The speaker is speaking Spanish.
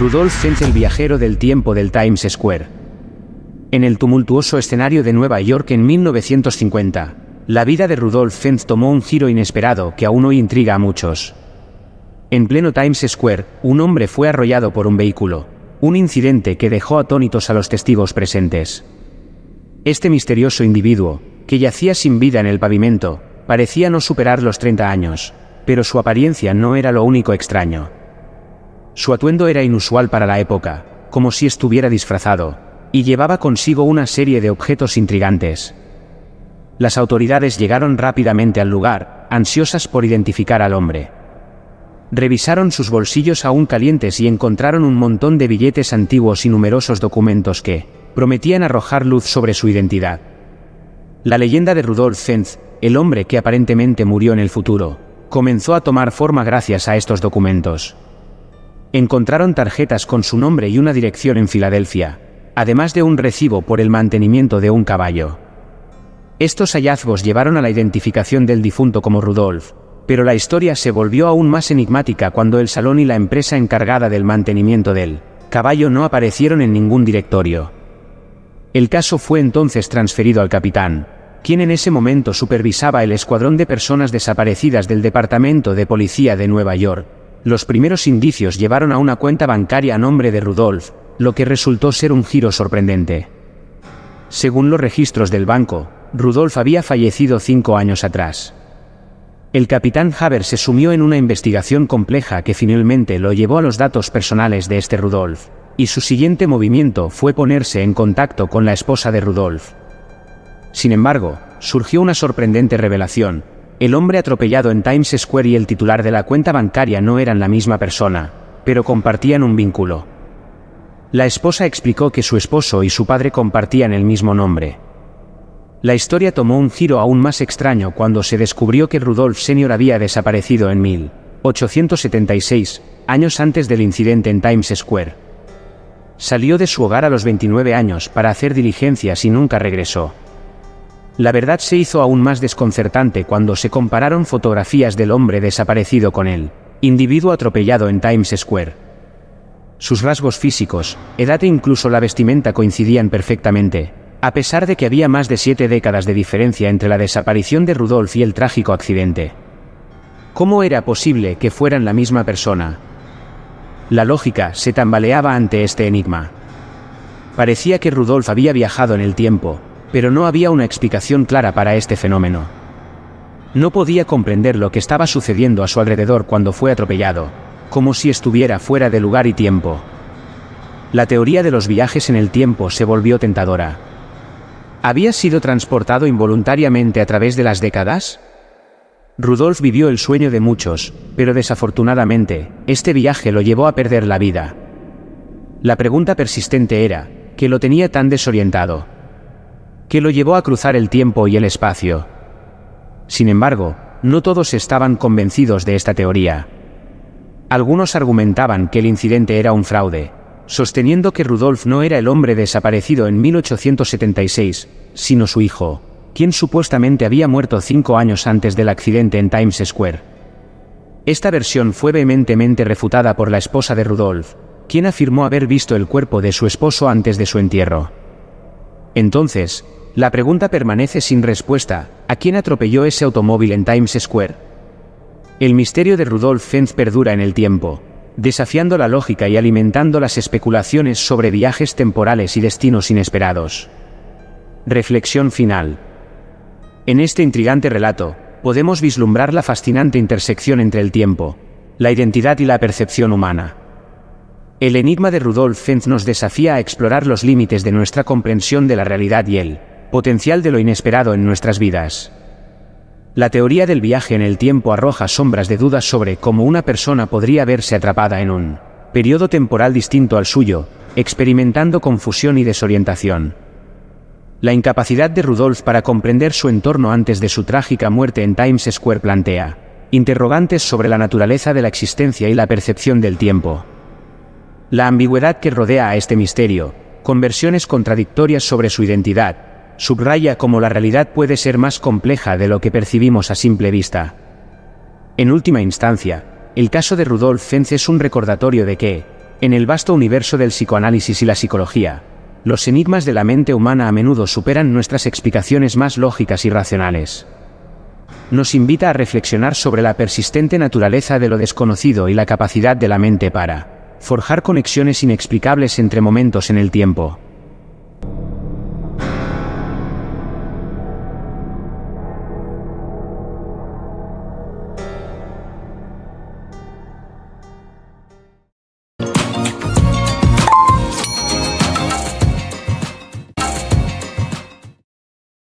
Rudolf Fentz el viajero del tiempo del Times Square. En el tumultuoso escenario de Nueva York en 1950, la vida de Rudolf Fentz tomó un giro inesperado que aún hoy intriga a muchos. En pleno Times Square, un hombre fue arrollado por un vehículo, un incidente que dejó atónitos a los testigos presentes. Este misterioso individuo, que yacía sin vida en el pavimento, parecía no superar los 30 años, pero su apariencia no era lo único extraño. Su atuendo era inusual para la época, como si estuviera disfrazado, y llevaba consigo una serie de objetos intrigantes. Las autoridades llegaron rápidamente al lugar, ansiosas por identificar al hombre. Revisaron sus bolsillos aún calientes y encontraron un montón de billetes antiguos y numerosos documentos que prometían arrojar luz sobre su identidad. La leyenda de Rudolf Zenz, el hombre que aparentemente murió en el futuro, comenzó a tomar forma gracias a estos documentos. Encontraron tarjetas con su nombre y una dirección en Filadelfia, además de un recibo por el mantenimiento de un caballo. Estos hallazgos llevaron a la identificación del difunto como Rudolf, pero la historia se volvió aún más enigmática cuando el salón y la empresa encargada del mantenimiento del caballo no aparecieron en ningún directorio. El caso fue entonces transferido al capitán, quien en ese momento supervisaba el escuadrón de personas desaparecidas del Departamento de Policía de Nueva York, los primeros indicios llevaron a una cuenta bancaria a nombre de Rudolf, lo que resultó ser un giro sorprendente. Según los registros del banco, Rudolf había fallecido cinco años atrás. El capitán Haber se sumió en una investigación compleja que finalmente lo llevó a los datos personales de este Rudolf, y su siguiente movimiento fue ponerse en contacto con la esposa de Rudolf. Sin embargo, surgió una sorprendente revelación, el hombre atropellado en Times Square y el titular de la cuenta bancaria no eran la misma persona, pero compartían un vínculo. La esposa explicó que su esposo y su padre compartían el mismo nombre. La historia tomó un giro aún más extraño cuando se descubrió que Rudolf Senior había desaparecido en 1876, años antes del incidente en Times Square. Salió de su hogar a los 29 años para hacer diligencias y nunca regresó. La verdad se hizo aún más desconcertante cuando se compararon fotografías del hombre desaparecido con él, individuo atropellado en Times Square. Sus rasgos físicos, edad e incluso la vestimenta coincidían perfectamente, a pesar de que había más de siete décadas de diferencia entre la desaparición de Rudolf y el trágico accidente. ¿Cómo era posible que fueran la misma persona? La lógica se tambaleaba ante este enigma. Parecía que Rudolf había viajado en el tiempo, pero no había una explicación clara para este fenómeno. No podía comprender lo que estaba sucediendo a su alrededor cuando fue atropellado, como si estuviera fuera de lugar y tiempo. La teoría de los viajes en el tiempo se volvió tentadora. ¿Había sido transportado involuntariamente a través de las décadas? Rudolf vivió el sueño de muchos, pero desafortunadamente, este viaje lo llevó a perder la vida. La pregunta persistente era, ¿qué lo tenía tan desorientado? que lo llevó a cruzar el tiempo y el espacio. Sin embargo, no todos estaban convencidos de esta teoría. Algunos argumentaban que el incidente era un fraude, sosteniendo que Rudolf no era el hombre desaparecido en 1876, sino su hijo, quien supuestamente había muerto cinco años antes del accidente en Times Square. Esta versión fue vehementemente refutada por la esposa de Rudolf, quien afirmó haber visto el cuerpo de su esposo antes de su entierro. Entonces, la pregunta permanece sin respuesta, ¿a quién atropelló ese automóvil en Times Square? El misterio de Rudolf Fenz perdura en el tiempo, desafiando la lógica y alimentando las especulaciones sobre viajes temporales y destinos inesperados. Reflexión final. En este intrigante relato, podemos vislumbrar la fascinante intersección entre el tiempo, la identidad y la percepción humana. El enigma de Rudolf Fenz nos desafía a explorar los límites de nuestra comprensión de la realidad y él potencial de lo inesperado en nuestras vidas. La teoría del viaje en el tiempo arroja sombras de dudas sobre cómo una persona podría verse atrapada en un periodo temporal distinto al suyo, experimentando confusión y desorientación. La incapacidad de Rudolf para comprender su entorno antes de su trágica muerte en Times Square plantea interrogantes sobre la naturaleza de la existencia y la percepción del tiempo. La ambigüedad que rodea a este misterio, con versiones contradictorias sobre su identidad, subraya cómo la realidad puede ser más compleja de lo que percibimos a simple vista. En última instancia, el caso de Rudolf Fenz es un recordatorio de que, en el vasto universo del psicoanálisis y la psicología, los enigmas de la mente humana a menudo superan nuestras explicaciones más lógicas y racionales. Nos invita a reflexionar sobre la persistente naturaleza de lo desconocido y la capacidad de la mente para forjar conexiones inexplicables entre momentos en el tiempo.